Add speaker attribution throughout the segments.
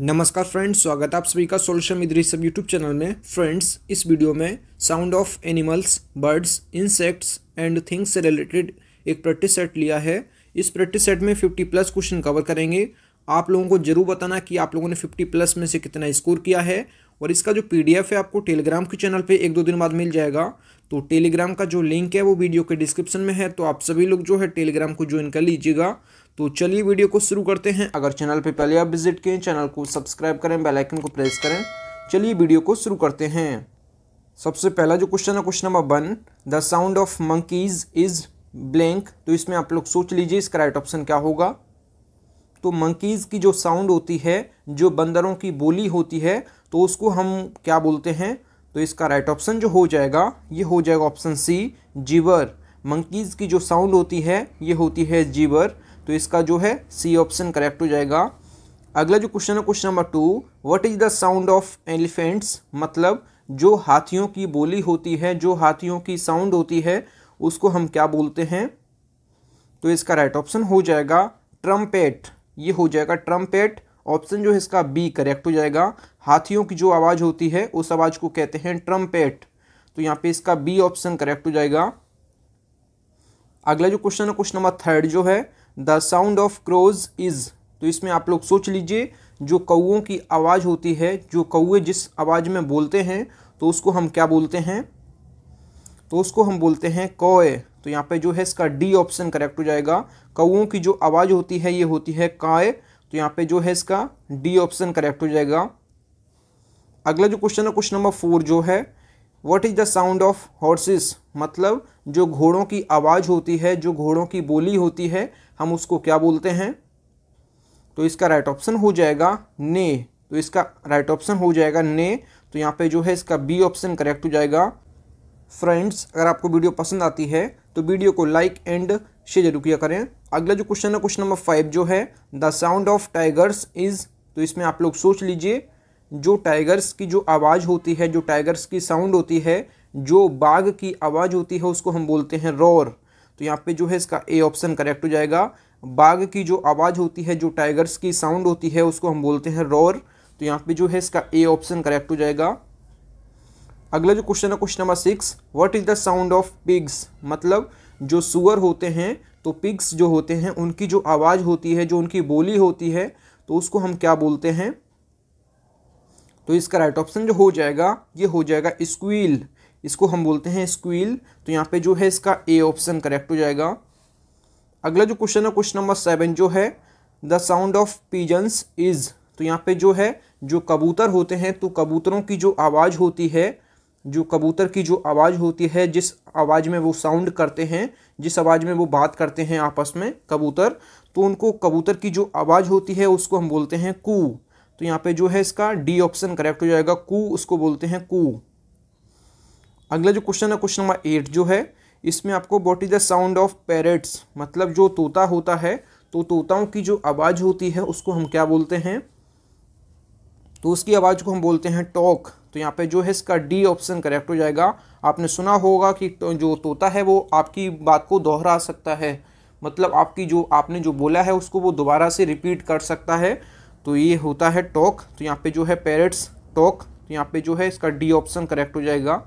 Speaker 1: नमस्कार फ्रेंड्स स्वागत है आप सभी का सोल्यूशन विद सब यूट्यूब चैनल में फ्रेंड्स इस वीडियो में sound of animals birds insects and things से रिलेटेड एक प्रैक्टिस सेट लिया है इस प्रैक्टिस सेट में 50 प्लस क्वेश्चन कवर करेंगे आप लोगों को जरूर बताना कि आप लोगों ने 50 प्लस में से कितना स्कोर किया है और इसका जो पी है आपको टेलीग्राम के चैनल पर एक दो दिन बाद मिल जाएगा तो टेलीग्राम का जो लिंक है वो वीडियो के डिस्क्रिप्शन में है तो आप सभी लोग जो है टेलीग्राम को ज्वाइन कर लीजिएगा तो चलिए वीडियो को शुरू करते हैं अगर चैनल पर पहले आप विजिट किए चैनल को सब्सक्राइब करें बेलाइकन को प्रेस करें चलिए वीडियो को शुरू करते हैं सबसे पहला जो क्वेश्चन है question number one the sound of monkeys is blank तो इसमें आप लोग सोच लीजिए इसका राइट ऑप्शन क्या होगा तो मंकीज़ की जो साउंड होती है जो बंदरों की बोली होती है तो उसको हम क्या बोलते हैं तो इसका राइट ऑप्शन जो हो जाएगा ये हो जाएगा ऑप्शन सी जीवर मंकीज़ की जो साउंड होती है ये होती है जीवर तो इसका जो है सी ऑप्शन करेक्ट हो जाएगा अगला जो क्वेश्चन है question number two what is the sound of elephants मतलब जो हाथियों की बोली होती है जो हाथियों की साउंड होती है उसको हम क्या बोलते हैं तो इसका राइट ऑप्शन हो जाएगा ट्रम्पेट ये हो जाएगा ट्रम्पेट ऑप्शन जो है इसका बी करेक्ट हो जाएगा हाथियों की जो आवाज़ होती है उस आवाज़ को कहते हैं ट्रम्पेट तो यहाँ पे इसका बी ऑप्शन करेक्ट हो जाएगा अगला जो क्वेश्चन है क्वेश्चन नंबर थर्ड जो है the sound of crows is तो इसमें आप लोग सोच लीजिए जो कौओं की आवाज़ होती है जो कौए जिस आवाज़ में बोलते हैं तो उसको हम क्या बोलते हैं तो उसको हम बोलते हैं कौए तो यहाँ पे जो है इसका डी ऑप्शन करेक्ट हो जाएगा कौओं की जो आवाज़ होती है ये होती है काय तो यहाँ पे जो है इसका डी ऑप्शन करेक्ट हो जाएगा अगला जो क्वेश्चन है क्वेश्चन नंबर फोर जो है what is the sound of horses मतलब जो घोड़ों की आवाज़ होती है जो घोड़ों की बोली होती है हम उसको क्या बोलते हैं तो इसका राइट ऑप्शन हो जाएगा ने तो इसका राइट ऑप्शन हो जाएगा ने तो यहाँ पे जो है इसका बी ऑप्शन करेक्ट हो जाएगा फ्रेंड्स अगर आपको वीडियो पसंद आती है तो वीडियो को लाइक एंड शेयर जरूर किया करें अगला जो क्वेश्चन है क्वेश्चन नंबर फाइव जो है the sound of tigers is तो इसमें आप लोग सोच लीजिए जो टाइगर्स की जो आवाज़ होती है जो टाइगर्स की साउंड होती है जो बाघ की आवाज़ होती है उसको हम बोलते हैं रोर तो यहाँ पे जो है इसका ए ऑप्शन करेक्ट हो जाएगा बाघ की जो आवाज़ होती है जो टाइगर्स की साउंड होती है उसको हम बोलते हैं रोर तो यहाँ पे जो है इसका ए ऑप्शन करेक्ट हो जाएगा अगला जो क्वेश्चन है question number six what is the sound of pigs मतलब जो सुअर होते हैं तो पिग्स जो होते हैं उनकी जो आवाज़ होती है जो उनकी बोली होती है तो उसको हम क्या बोलते हैं तो इसका राइट ऑप्शन जो हो जाएगा ये हो जाएगा स्क्वील इसको हम बोलते हैं स्क्वील तो यहाँ पे जो है इसका ए ऑप्शन करेक्ट हो जाएगा अगला जो क्वेश्चन है क्वेश्चन नंबर सेवन जो है the sound of pigeons is तो यहाँ पे जो है जो कबूतर होते हैं तो कबूतरों की जो आवाज़ होती है जो कबूतर की जो आवाज़ होती है जिस आवाज़ में वो साउंड करते हैं जिस आवाज़ में वो बात करते हैं आपस में कबूतर तो उनको कबूतर की जो आवाज़ होती है उसको हम बोलते हैं कू तो यहाँ पे जो है इसका डी ऑप्शन करेक्ट हो जाएगा कू उसको बोलते हैं कू अगला जो क्वेश्चन है क्वेश्चन नंबर एट जो है इसमें आपको what is the sound of parrots मतलब जो तोता होता है तो तोताओं की जो आवाज़ होती है उसको हम क्या बोलते हैं तो उसकी आवाज़ को हम बोलते हैं टॉक तो यहाँ पे जो है इसका डी ऑप्शन करेक्ट हो जाएगा आपने सुना होगा कि तो जो तोता है वो आपकी बात को दोहरा सकता है मतलब आपकी जो आपने जो बोला है उसको वो दोबारा से रिपीट कर सकता है तो ये होता है टॉक तो यहाँ पे जो है पेरेट्स टॉक तो यहाँ पे जो है इसका डी ऑप्शन करेक्ट हो जाएगा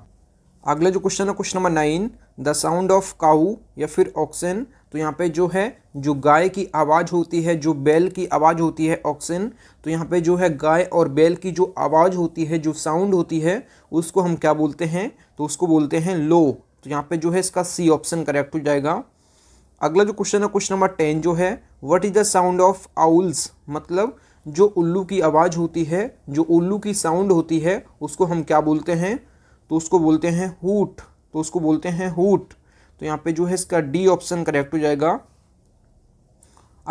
Speaker 1: अगला जो क्वेश्चन है question number nine the sound of cow या फिर ऑक्सन तो यहाँ पे जो है जो गाय की आवाज़ होती है जो बैल की आवाज़ होती है ऑक्सन तो यहाँ पे जो है गाय और बैल की जो आवाज़ होती है जो साउंड होती है उसको हम क्या बोलते हैं तो उसको बोलते हैं लो तो यहाँ पे जो है इसका सी ऑप्शन करेक्ट हो जाएगा अगला जो क्वेश्चन है क्वेश्चन नंबर टेन जो है what is the sound of owls मतलब जो उल्लू की आवाज़ होती है जो उल्लू की साउंड होती है उसको हम क्या बोलते हैं तो उसको बोलते हैं हुट तो उसको बोलते हैं हुट तो यहाँ पे जो है इसका डी ऑप्शन करेक्ट हो जाएगा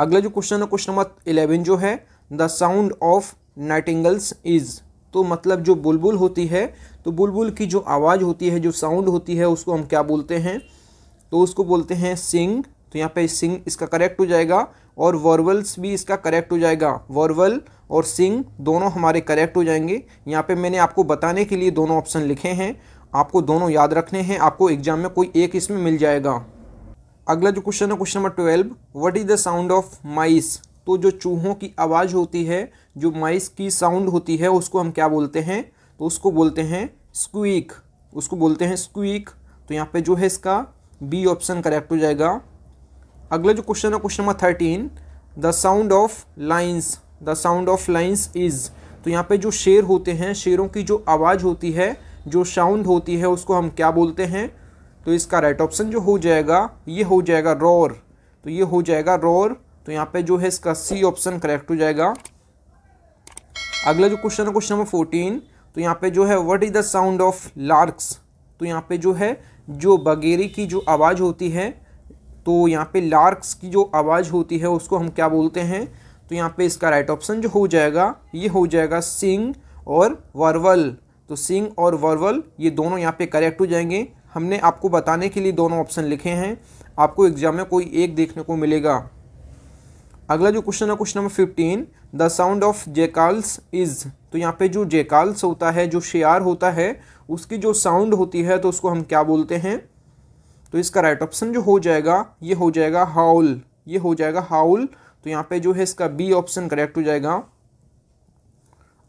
Speaker 1: अगला जो क्वेश्चन है क्वेश्चन नंबर इलेवन जो है the sound of nightingales is तो मतलब जो बुलबुल होती है तो बुलबुल की जो आवाज़ होती है जो साउंड होती है उसको हम क्या बोलते हैं तो उसको बोलते हैं सिंग तो यहाँ पे सिंग इसका करेक्ट हो जाएगा और वर्वल्स भी इसका करेक्ट हो जाएगा वर्वल और सिंग दोनों हमारे करेक्ट हो जाएंगे यहाँ पे मैंने आपको बताने के लिए दोनों ऑप्शन लिखे हैं आपको दोनों याद रखने हैं आपको एग्जाम में कोई एक इसमें मिल जाएगा अगला जो क्वेश्चन है question number twelve what is the sound of mice तो जो चूहों की आवाज़ होती है जो माइस की साउंड होती है उसको हम क्या बोलते हैं तो उसको बोलते हैं स्क्वीक उसको बोलते हैं स्क्वीक तो यहाँ पे जो है इसका बी ऑप्शन करेक्ट हो जाएगा अगला जो क्वेश्चन है question number thirteen the sound of lions the sound of lions is तो यहाँ पे जो शेर होते हैं शेरों की जो आवाज़ होती है जो साउंड होती है उसको हम क्या बोलते हैं तो इसका राइट ऑप्शन जो हो जाएगा ये हो जाएगा रोर तो ये हो जाएगा रोर तो यहाँ पे जो है इसका सी ऑप्शन करेक्ट हो जाएगा अगला जो क्वेश्चन है क्वेश्चन नंबर फोर्टीन तो यहाँ पे जो है what is the sound of larks तो यहाँ पे जो है जो बगेरी की जो आवाज़ होती है तो यहाँ पे लार्क्स की जो आवाज़ होती है उसको हम क्या बोलते हैं तो यहाँ पे इसका राइट ऑप्शन जो हो जाएगा ये हो जाएगा सिंग और वर्वल तो सिंग और वर्वल ये दोनों यहाँ पे करेक्ट हो जाएंगे हमने आपको बताने के लिए दोनों ऑप्शन लिखे हैं आपको एग्जाम में कोई एक देखने को मिलेगा अगला जो क्वेश्चन है question number fifteen the sound of jackals is तो यहाँ पे जो जेकाल्स होता है जो शेयर होता है उसकी जो साउंड होती है तो उसको हम क्या बोलते हैं तो इसका राइट ऑप्शन जो हो जाएगा ये हो जाएगा हाउल ये हो जाएगा हाउल तो यहाँ पे जो है इसका बी ऑप्शन करेक्ट हो जाएगा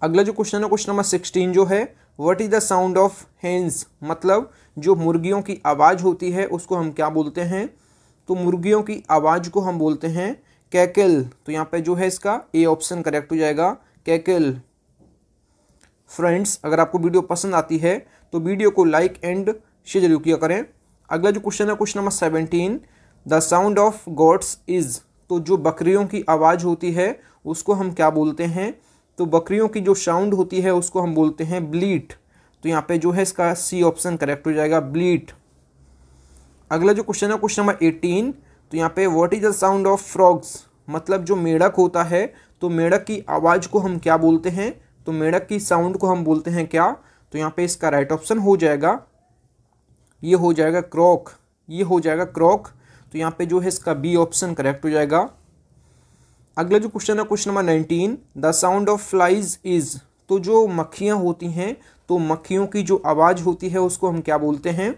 Speaker 1: अगला जो क्वेश्चन है क्वेश्चन नंबर सिक्सटीन जो है what is the sound of hens मतलब जो मुर्गियों की आवाज़ होती है उसको हम क्या बोलते हैं तो मुर्गियों की आवाज़ को हम बोलते हैं कैकल तो यहाँ पे जो है इसका ए ऑप्शन करेक्ट हो जाएगा कैकल फ्रेंड्स अगर आपको वीडियो पसंद आती है तो वीडियो को लाइक एंड शेयर जरूर किया करें अगला जो क्वेश्चन है question number seventeen the sound of goats is तो जो बकरियों की आवाज़ होती है उसको हम क्या बोलते हैं तो बकरियों की जो साउंड होती है उसको हम बोलते हैं ब्लीट तो यहाँ पे जो है इसका सी ऑप्शन करेक्ट हो जाएगा ब्लीट अगला जो क्वेश्चन है क्वेश्चन नंबर एटीन तो यहाँ पे what is the sound of frogs मतलब जो मेढक होता है तो मेढक की आवाज़ को हम क्या बोलते हैं तो मेढक की साउंड को हम बोलते हैं क्या तो यहाँ पे इसका राइट ऑप्शन हो जाएगा ये हो जाएगा क्रॉक ये हो जाएगा क्रॉक तो यहाँ पे जो है इसका बी ऑप्शन करेक्ट हो जाएगा अगला जो क्वेश्चन है question number nineteen the sound of flies is तो जो मक्खियाँ होती हैं तो मक्खियों की जो आवाज़ होती है उसको हम क्या बोलते हैं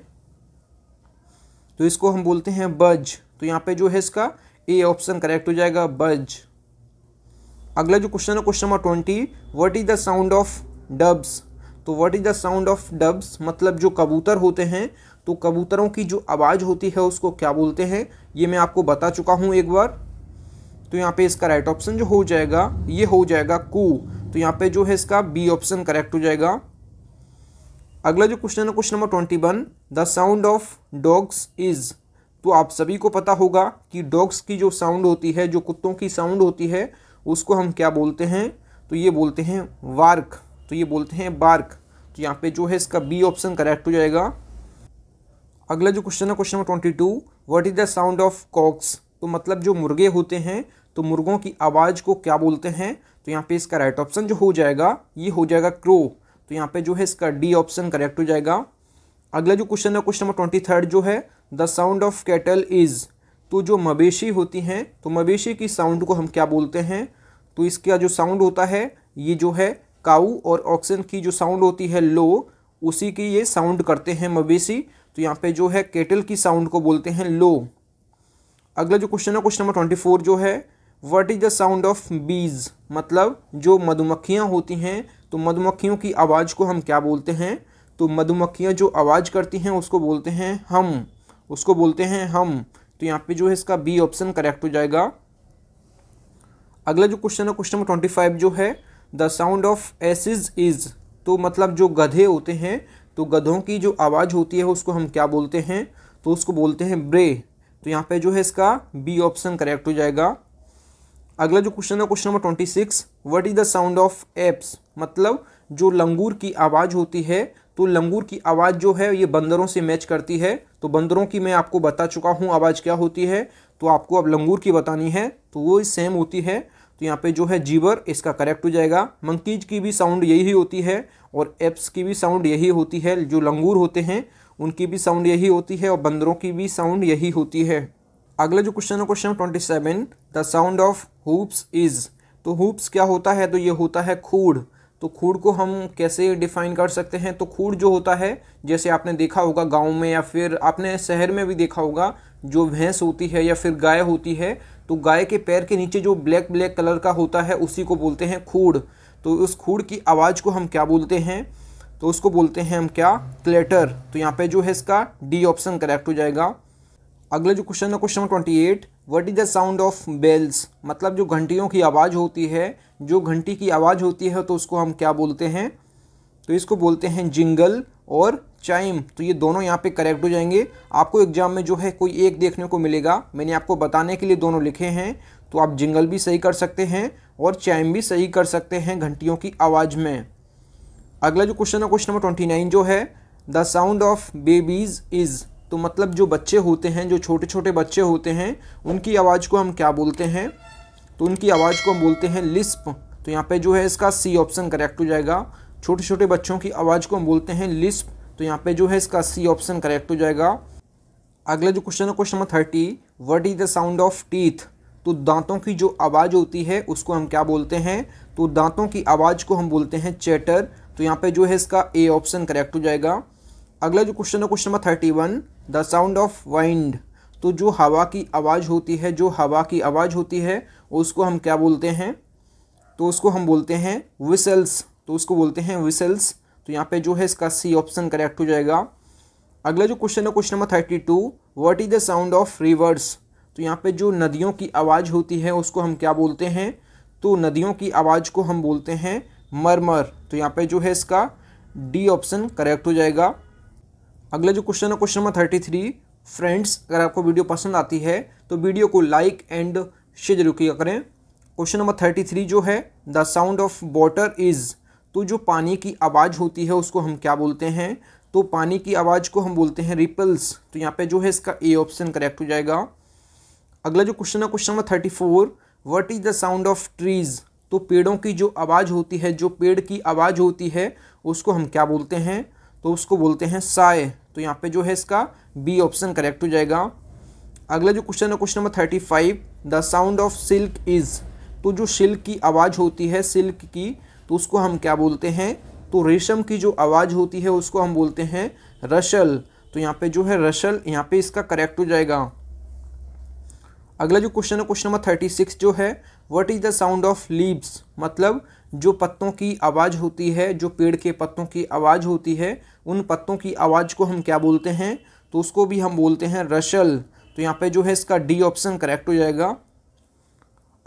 Speaker 1: तो इसको हम बोलते हैं बज तो यहाँ पे जो है इसका ए ऑप्शन करेक्ट हो जाएगा बज अगला जो क्वेश्चन है question number twenty what is the sound of doves तो what is the sound of doves मतलब जो कबूतर होते हैं तो कबूतरों की जो आवाज़ होती है उसको क्या बोलते हैं ये मैं आपको बता चुका हूँ एक बार तो यहाँ पे इसका राइट ऑप्शन जो हो जाएगा ये हो जाएगा कू तो यहाँ पे जो है इसका बी ऑप्शन करेक्ट हो जाएगा अगला जो क्वेश्चन है question number twenty one the sound of dogs is तो आप सभी को पता होगा कि डॉग्स की जो साउंड होती है जो कुत्तों की साउंड होती है उसको हम क्या बोलते हैं तो ये बोलते हैं वार्क तो ये बोलते हैं बार्क तो यहाँ पे जो है इसका बी ऑप्शन करेक्ट हो जाएगा अगला जो क्वेश्चन है question number twenty two what is the sound of cocks तो मतलब जो मुर्गे होते हैं तो मुर्गों की आवाज़ को क्या बोलते हैं तो यहाँ पे इसका राइट ऑप्शन जो हो जाएगा ये हो जाएगा क्रो तो यहाँ पे जो है इसका डी ऑप्शन करेक्ट हो जाएगा अगला जो क्वेश्चन है क्वेश्चन नंबर ट्वेंटी थर्ड जो है the sound of cattle is तो जो मवेशी होती हैं तो मवेशी की साउंड को हम क्या बोलते हैं तो इसका जो साउंड होता है ये जो है काऊ और ऑक्सीजन की जो साउंड होती है लो उसी की ये साउंड करते हैं मवेशी तो यहाँ पे जो है केटल की साउंड को बोलते हैं लो अगला जो क्वेश्चन है क्वेश्चन नंबर ट्वेंटी फोर जो है what is the sound of bees मतलब जो मधुमक्खियाँ होती हैं तो मधुमक्खियों की आवाज़ को हम क्या बोलते हैं तो मधुमक्खियाँ जो आवाज़ करती हैं उसको बोलते हैं हम उसको बोलते हैं हम तो यहाँ पे जो है इसका बी ऑप्शन करेक्ट हो जाएगा अगला जो क्वेश्चन है क्वेश्चन नंबर ट्वेंटी फाइव जो है the sound of asses is तो मतलब जो गधे होते हैं तो गधों की जो आवाज़ होती है उसको हम क्या बोलते हैं तो उसको बोलते हैं ब्रे तो यहाँ पे जो है इसका बी ऑप्शन करेक्ट हो जाएगा अगला जो क्वेश्चन है question number twenty six what is the sound of apes मतलब जो लंगूर की आवाज़ होती है तो लंगूर की आवाज़ जो है ये बंदरों से मैच करती है तो बंदरों की मैं आपको बता चुका हूँ आवाज़ क्या होती है तो आपको अब लंगूर की बतानी है तो वो सेम होती है तो यहाँ पे जो है जीवर इसका करेक्ट हो जाएगा मंकीज की भी साउंड यही होती है और एप्स की भी साउंड यही होती है जो लंगूर होते हैं उनकी भी साउंड यही होती है और बंदरों की भी साउंड यही होती है अगला जो क्वेश्चन है question twenty seven the sound of hoops is तो हुप्स क्या होता है तो ये होता है खूड़ तो खूड़ को हम कैसे डिफाइन कर सकते हैं तो खूड़ जो होता है जैसे आपने देखा होगा गांव में या फिर आपने शहर में भी देखा होगा जो भैंस होती है या फिर गाय होती है तो गाय के पैर के नीचे जो ब्लैक ब्लैक कलर का होता है उसी को बोलते हैं खूड़ तो उस खूड़ की आवाज़ को हम क्या बोलते हैं तो उसको बोलते हैं हम क्या क्लेटर तो यहाँ पे जो है इसका डी ऑप्शन करेक्ट हो जाएगा अगला जो क्वेश्चन है question twenty eight what is the sound of bells मतलब जो घंटियों की आवाज़ होती है जो घंटी की आवाज़ होती है तो उसको हम क्या बोलते हैं तो इसको बोलते हैं जिंगल और चाइम तो ये दोनों यहाँ पे करेक्ट हो जाएंगे आपको एग्जाम में जो है कोई एक देखने को मिलेगा मैंने आपको बताने के लिए दोनों लिखे हैं तो आप जिंगल भी सही कर सकते हैं और चाइम भी सही कर सकते हैं घंटियों की आवाज़ में अगला जो क्वेश्चन है क्वेश्चन नंबर ट्वेंटी नाइन जो है the sound of babies is तो मतलब जो बच्चे होते हैं जो छोटे छोटे बच्चे होते हैं उनकी आवाज़ को हम क्या बोलते हैं तो उनकी आवाज़ को हम बोलते हैं लिस्प तो यहाँ पे जो है इसका सी ऑप्शन करेक्ट हो जाएगा छोटे छोटे बच्चों की आवाज़ को हम बोलते हैं लिस्प तो यहाँ पे जो है इसका सी ऑप्शन करेक्ट हो जाएगा अगला जो क्वेश्चन है question number thirty what is the sound of teeth तो दांतों की जो आवाज़ होती है उसको हम क्या बोलते हैं तो दांतों की आवाज़ को हम बोलते हैं चैटर तो यहाँ पे जो है इसका ए ऑप्शन करेक्ट हो जाएगा अगला जो क्वेश्चन है question number thirty one the sound of wind तो जो हवा की आवाज़ होती है जो हवा की आवाज़ होती है उसको हम क्या बोलते हैं तो उसको हम बोलते हैं विसल्स तो उसको बोलते हैं विसल्स तो यहाँ पे जो है इसका सी ऑप्शन करेक्ट हो जाएगा अगला जो क्वेश्चन है question number thirty two what is the sound of rivers तो यहाँ पे जो नदियों की आवाज़ होती है उसको हम क्या बोलते हैं तो नदियों की आवाज़ को हम बोलते हैं मरमर तो यहाँ पे जो है इसका डी ऑप्शन करेक्ट हो जाएगा अगला जो क्वेश्चन है question number thirty three friends अगर आपको वीडियो पसंद आती है तो वीडियो को लाइक एंड शेयर जरूर किया करें क्वेश्चन नंबर थर्टी थ्री जो है the sound of water is तो जो पानी की आवाज़ होती है उसको हम क्या बोलते हैं तो पानी की आवाज़ को हम बोलते हैं रिपल्स तो यहाँ पे जो है इसका ए ऑप्शन करेक्ट हो जाएगा अगला जो क्वेश्चन है question number thirty four what is the sound of trees तो पेड़ों की जो आवाज़ होती है जो पेड़ की आवाज़ होती है उसको हम क्या बोलते हैं तो उसको बोलते हैं साय तो यहाँ पे जो है इसका बी ऑप्शन करेक्ट हो जाएगा अगला जो क्वेश्चन है question number thirty five the sound of silk is तो जो सिल्क की आवाज़ होती है सिल्क की तो उसको हम क्या बोलते हैं तो रेशम की जो आवाज़ होती है उसको हम बोलते हैं रशल तो यहाँ पे जो है रशल यहाँ पे इसका करेक्ट हो जाएगा अगला जो क्वेश्चन है क्वेश्चन नंबर थर्टी सिक्स जो है what is the sound of leaves मतलब जो पत्तों की आवाज़ होती है जो पेड़ के पत्तों की आवाज़ होती है उन पत्तों की आवाज़ को हम क्या बोलते हैं तो उसको भी हम बोलते हैं रशल तो यहाँ पे जो है इसका डी ऑप्शन करेक्ट हो जाएगा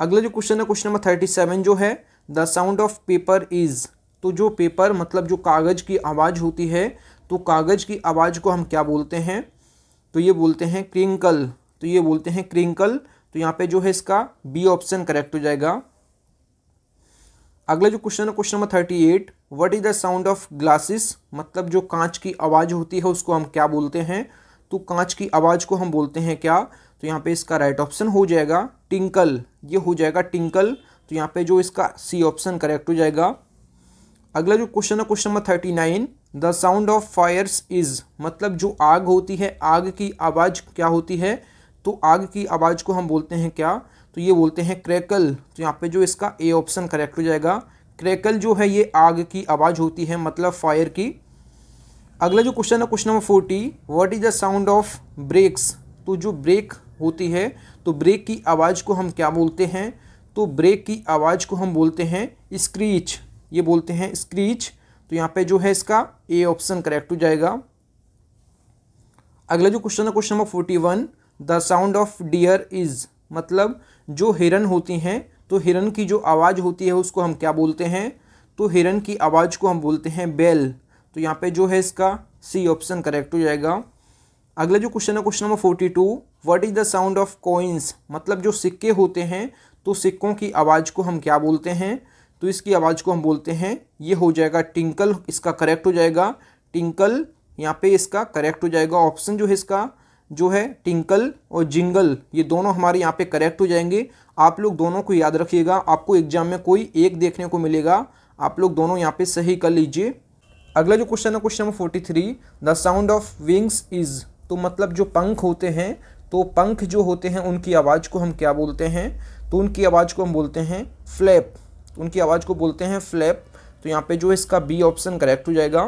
Speaker 1: अगला जो क्वेश्चन है क्वेश्चन नंबर थर्टी सेवन जो है the sound of paper is तो जो पेपर मतलब जो कागज़ की आवाज़ होती है तो कागज़ की आवाज़ को हम क्या बोलते हैं तो ये बोलते हैं क्रिंकल तो ये बोलते हैं क्रिंकल तो यहाँ पे जो है इसका बी ऑप्शन करेक्ट हो जाएगा अगला जो क्वेश्चन है question number thirty eight what is the sound of glasses मतलब जो कांच की आवाज़ होती है उसको हम क्या बोलते हैं तो कांच की आवाज़ को हम बोलते हैं क्या तो यहाँ पे इसका राइट ऑप्शन हो जाएगा टिंकल ये हो जाएगा टिंकल तो यहाँ पे जो इसका सी ऑप्शन करेक्ट हो जाएगा अगला जो क्वेश्चन है question number thirty nine the sound of fires is मतलब जो आग होती है आग की आवाज़ क्या होती है तो आग की आवाज़ को हम बोलते हैं क्या तो ये बोलते हैं क्रैकल तो यहाँ पे जो इसका ए ऑप्शन करेक्ट हो जाएगा क्रैकल जो है ये आग की आवाज़ होती है मतलब फायर की अगला जो क्वेश्चन है question number forty what is the sound of brakes तो जो ब्रेक होती है तो ब्रेक की आवाज़ को हम क्या बोलते हैं तो ब्रेक की आवाज़ को हम बोलते हैं स्क्रीच ये बोलते हैं स्क्रीच तो यहाँ पे जो है इसका ए ऑप्शन करेक्ट हो जाएगा अगला जो क्वेश्चन है question number forty one the sound of deer is मतलब जो हिरन होती हैं तो हिरन की जो आवाज़ होती है उसको हम क्या बोलते हैं तो हिरन की आवाज़ को हम बोलते हैं बेल तो यहाँ पे जो है इसका सी ऑप्शन करेक्ट हो जाएगा अगला जो क्वेश्चन है question number forty two what is the sound of coins मतलब जो सिक्के होते हैं तो सिक्कों की आवाज़ को हम क्या बोलते हैं तो इसकी आवाज़ को हम बोलते हैं ये हो जाएगा टिंकल इसका करेक्ट हो जाएगा टिंकल यहाँ पे इसका करेक्ट हो जाएगा ऑप्शन जो है इसका जो है टिंकल और जिंगल ये दोनों हमारे यहाँ पे करेक्ट हो जाएंगे आप लोग दोनों को याद रखिएगा आपको एग्जाम में कोई एक देखने को मिलेगा आप लोग दोनों यहाँ पे सही कर लीजिए अगला जो क्वेश्चन है question number forty three the sound of wings is तो मतलब जो पंख होते हैं तो पंख जो होते हैं उनकी आवाज़ को हम क्या बोलते हैं तो उनकी आवाज़ को हम बोलते हैं फ्लैप तो उनकी आवाज़ को बोलते हैं फ्लैप तो यहाँ पे जो इसका बी ऑप्शन करेक्ट हो जाएगा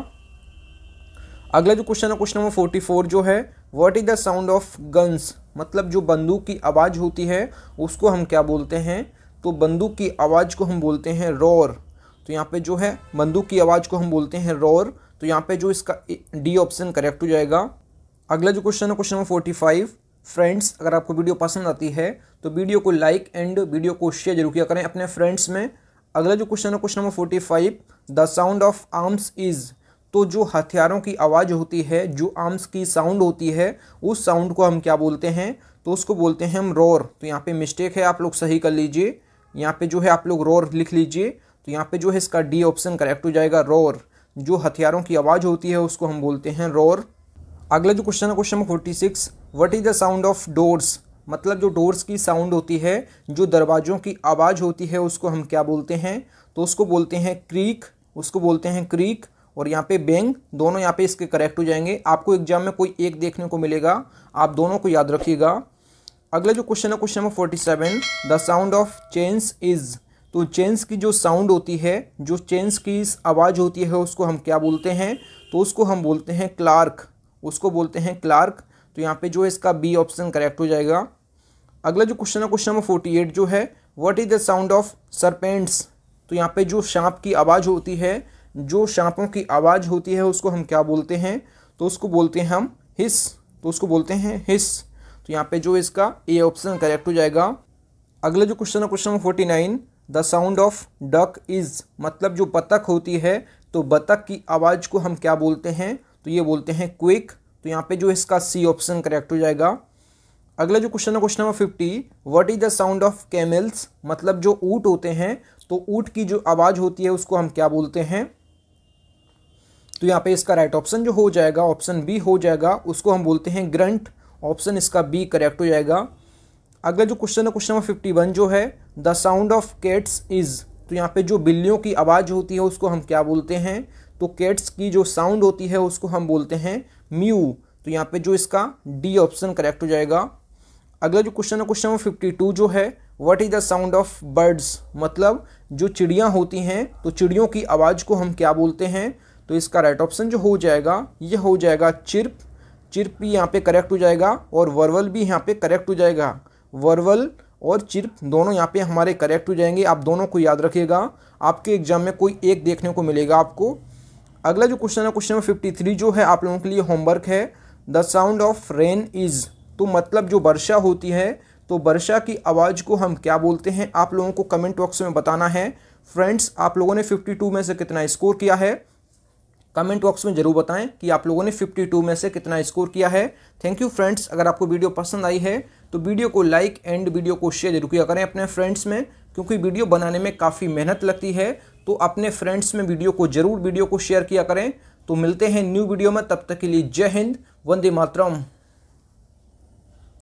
Speaker 1: अगला जो क्वेश्चन है क्वेश्चन नंबर फोर्टी फोर जो है what is the sound of guns मतलब जो बंदूक की आवाज़ होती है उसको हम क्या बोलते हैं तो बंदूक की आवाज़ को हम बोलते हैं रोर तो यहाँ पे जो है बंदूक की आवाज़ को हम बोलते हैं रोर तो यहाँ पे जो इसका डी ऑप्शन करेक्ट हो जाएगा अगला जो क्वेश्चन है question number forty five friends अगर आपको वीडियो पसंद आती है तो वीडियो को लाइक एंड वीडियो को शेयर जरूर किया करें अपने फ्रेंड्स में अगला जो क्वेश्चन है question number forty five the sound of arms is तो जो हथियारों की आवाज़ होती है जो आर्म्स की साउंड होती है उस साउंड को हम क्या बोलते हैं तो उसको बोलते हैं हम रोर तो यहाँ पे मिस्टेक है आप लोग सही कर लीजिए यहाँ पे जो है आप लोग रोर लिख लीजिए तो यहाँ पे जो है इसका डी ऑप्शन करेक्ट हो जाएगा रोर जो हथियारों की आवाज़ होती है उसको हम बोलते हैं रोर अगला जो क्वेश्चन है question number forty six what is the sound of doors मतलब जो डोर्स की साउंड होती है जो दरवाज़ों की आवाज़ होती है उसको हम क्या बोलते हैं तो उसको बोलते हैं क्रीक उसको बोलते हैं क्रीक और यहाँ पे बैंग दोनों यहाँ पे इसके करेक्ट हो जाएंगे आपको एग्जाम में कोई एक देखने को मिलेगा आप दोनों को याद रखिएगा अगला जो क्वेश्चन है question number forty seven the sound of chains is तो चेंस की जो साउंड होती है जो चेंस की आवाज़ होती है उसको हम क्या बोलते हैं तो उसको हम बोलते हैं क्लार्क उसको बोलते हैं क्लार्क तो यहाँ पे जो है इसका बी ऑप्शन करेक्ट हो जाएगा अगला जो क्वेश्चन है क्वेश्चन नंबर फोर्टी एट जो है what is the sound of serpents तो यहाँ पे जो सांप की आवाज़ होती है जो सांपों की आवाज़ होती है उसको हम क्या बोलते हैं तो उसको बोलते हैं हम हिस तो उसको बोलते हैं हिस तो यहाँ पे जो इसका ए ऑप्शन करेक्ट हो जाएगा अगला जो क्वेश्चन है question number forty nine the sound of duck is मतलब जो बतख होती है तो बतख की आवाज़ को हम क्या बोलते हैं तो ये बोलते हैं क्विक तो यहाँ पे जो इसका सी ऑप्शन करेक्ट हो जाएगा अगला जो क्वेश्चन है question number fifty what is the sound of camels मतलब जो ऊट होते हैं तो ऊट की जो आवाज़ होती है उसको हम क्या बोलते हैं तो यहाँ पे इसका राइट ऑप्शन जो हो जाएगा ऑप्शन बी हो जाएगा उसको हम बोलते हैं ग्रंट ऑप्शन इसका बी करेक्ट हो जाएगा अगला जो क्वेश्चन है क्वेश्चन नंबर फिफ्टी वन जो है the sound of cats is तो यहाँ पे जो बिल्लियों की आवाज़ होती है उसको हम क्या बोलते हैं तो कैट्स की जो साउंड होती है उसको हम बोलते हैं म्यू तो यहाँ पे जो इसका डी ऑप्शन करेक्ट हो जाएगा अगला जो क्वेश्चन है क्वेश्चन नंबर फिफ्टी टू जो है what is the sound of birds मतलब जो चिड़ियाँ होती हैं तो चिड़ियों की आवाज़ को हम क्या बोलते हैं तो इसका राइट ऑप्शन जो हो जाएगा ये हो जाएगा चिरप चिरप भी यहाँ पे करेक्ट हो जाएगा और वर्वल भी यहाँ पे करेक्ट हो जाएगा वर्वल और चिर्प दोनों यहाँ पे हमारे करेक्ट हो जाएंगे आप दोनों को याद रखिएगा आपके एग्जाम में कोई एक देखने को मिलेगा आपको अगला जो क्वेश्चन है क्वेश्चन नंबर फिफ्टी थ्री जो है आप लोगों के लिए होमवर्क है the sound of rain is तो मतलब जो वर्षा होती है तो वर्षा की आवाज़ को हम क्या बोलते हैं आप लोगों को कमेंट बॉक्स में बताना है फ्रेंड्स आप लोगों ने टू में से कितना स्कोर किया है कमेंट बॉक्स में ज़रूर बताएं कि आप लोगों ने 52 में से कितना स्कोर किया है थैंक यू फ्रेंड्स अगर आपको वीडियो पसंद आई है तो वीडियो को लाइक एंड वीडियो को शेयर जरूर किया करें अपने फ्रेंड्स में क्योंकि वीडियो बनाने में काफ़ी मेहनत लगती है तो अपने फ्रेंड्स में वीडियो को ज़रूर वीडियो को शेयर किया करें तो मिलते हैं न्यू वीडियो में तब तक के लिए जय हिंद वंदे मातरम